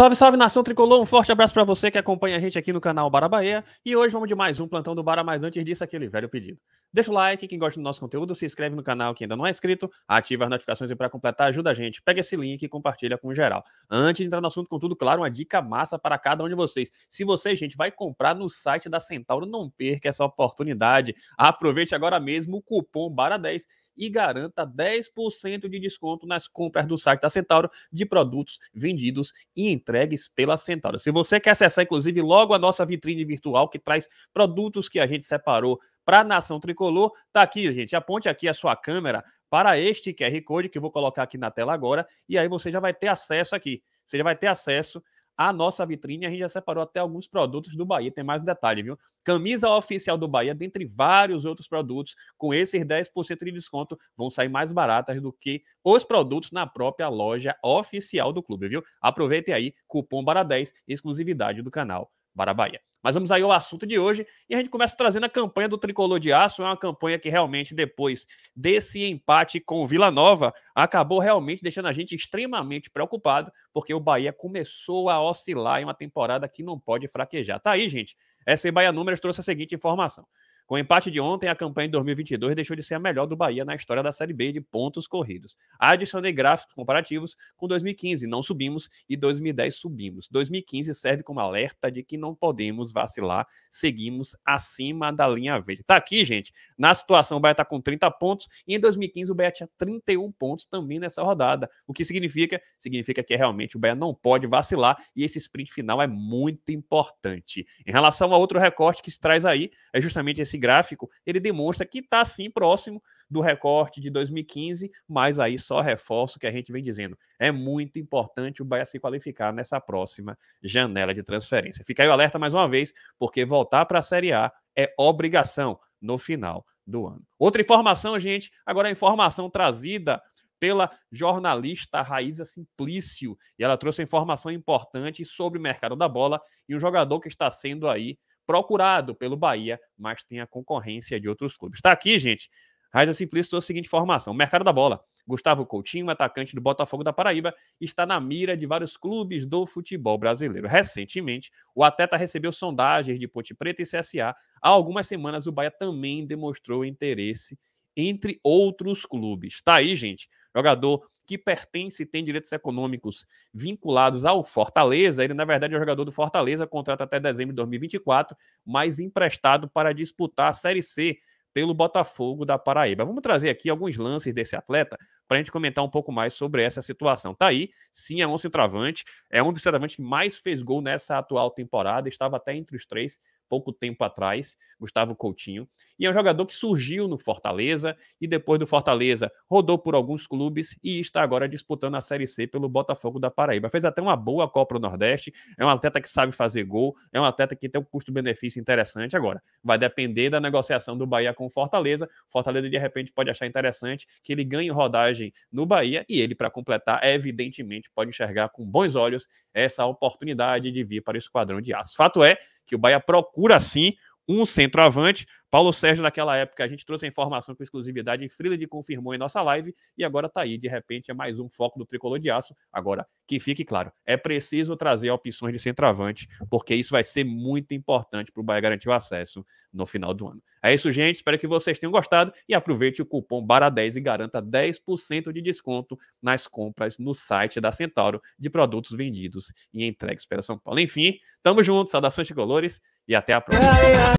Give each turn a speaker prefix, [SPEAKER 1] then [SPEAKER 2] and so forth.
[SPEAKER 1] Salve, salve nação tricolor, um forte abraço para você que acompanha a gente aqui no canal Bara Bahia. E hoje vamos de mais um plantão do Bara, mas antes disso, aquele velho pedido. Deixa o like, quem gosta do nosso conteúdo, se inscreve no canal quem ainda não é inscrito, ativa as notificações e para completar ajuda a gente. Pega esse link e compartilha com geral. Antes de entrar no assunto, contudo, claro, uma dica massa para cada um de vocês. Se você, gente, vai comprar no site da Centauro, não perca essa oportunidade. Aproveite agora mesmo o cupom BARA10 e garanta 10% de desconto nas compras do site da Centauro de produtos vendidos e entregues pela Centauro. Se você quer acessar, inclusive, logo a nossa vitrine virtual que traz produtos que a gente separou para a nação tricolor. Tá aqui, gente. Aponte aqui a sua câmera para este QR Code que eu vou colocar aqui na tela agora, e aí você já vai ter acesso aqui. Você já vai ter acesso à nossa vitrine, a gente já separou até alguns produtos do Bahia, tem mais um detalhe, viu? Camisa oficial do Bahia, dentre vários outros produtos, com esses 10% de desconto, vão sair mais baratas do que os produtos na própria loja oficial do clube, viu? Aproveitem aí, cupom BARA10, exclusividade do canal Barabahia. Mas vamos aí ao assunto de hoje e a gente começa trazendo a campanha do Tricolor de Aço. É uma campanha que realmente, depois desse empate com o Vila Nova, acabou realmente deixando a gente extremamente preocupado, porque o Bahia começou a oscilar em uma temporada que não pode fraquejar. Tá aí, gente. Essa Bahia Números trouxe a seguinte informação. Com o empate de ontem, a campanha de 2022 deixou de ser a melhor do Bahia na história da Série B de pontos corridos. Adicionei gráficos comparativos com 2015, não subimos, e 2010 subimos. 2015 serve como alerta de que não podemos vacilar, seguimos acima da linha verde. Tá aqui, gente. Na situação, o Bahia tá com 30 pontos, e em 2015 o Bahia tinha 31 pontos também nessa rodada. O que significa? Significa que realmente o Bahia não pode vacilar, e esse sprint final é muito importante. Em relação a outro recorte que se traz aí, é justamente esse gráfico, ele demonstra que está sim próximo do recorte de 2015, mas aí só reforço o que a gente vem dizendo. É muito importante o Bahia se qualificar nessa próxima janela de transferência. Fica aí o alerta mais uma vez, porque voltar para a Série A é obrigação no final do ano. Outra informação, gente, agora é a informação trazida pela jornalista Raíza Simplício, e ela trouxe informação importante sobre o mercado da bola e um jogador que está sendo aí procurado pelo Bahia, mas tem a concorrência de outros clubes. Está aqui, gente. Raiza Simplício trouxe a seguinte informação: o mercado da bola. Gustavo Coutinho, atacante do Botafogo da Paraíba, está na mira de vários clubes do futebol brasileiro. Recentemente, o atleta recebeu sondagens de Ponte Preta e CSA. Há algumas semanas, o Bahia também demonstrou interesse entre outros clubes. Está aí, gente. Jogador que pertence e tem direitos econômicos vinculados ao Fortaleza. Ele, na verdade, é jogador do Fortaleza, contrato até dezembro de 2024, mas emprestado para disputar a Série C pelo Botafogo da Paraíba. Vamos trazer aqui alguns lances desse atleta para a gente comentar um pouco mais sobre essa situação. Tá aí, sim, é um centroavante, é um dos centroavantes que mais fez gol nessa atual temporada, estava até entre os três pouco tempo atrás, Gustavo Coutinho, e é um jogador que surgiu no Fortaleza e depois do Fortaleza rodou por alguns clubes e está agora disputando a Série C pelo Botafogo da Paraíba. Fez até uma boa Copa do Nordeste, é um atleta que sabe fazer gol, é um atleta que tem um custo-benefício interessante. Agora, vai depender da negociação do Bahia com o Fortaleza. Fortaleza, de repente, pode achar interessante que ele ganhe rodagem no Bahia e ele, para completar, evidentemente pode enxergar com bons olhos essa oportunidade de vir para o Esquadrão de Aço. Fato é que o Bahia procura, sim, um centroavante, Paulo Sérgio, naquela época, a gente trouxe a informação com exclusividade, em Freeland confirmou em nossa live, e agora está aí. De repente, é mais um foco do tricolor de aço. Agora, que fique claro, é preciso trazer opções de centroavante, porque isso vai ser muito importante para o Bahia garantir o acesso no final do ano. É isso, gente. Espero que vocês tenham gostado e aproveite o cupom BARA10 e garanta 10% de desconto nas compras no site da Centauro de produtos vendidos e entregues para São Paulo. Enfim, tamo junto, saudações de colores e até a próxima.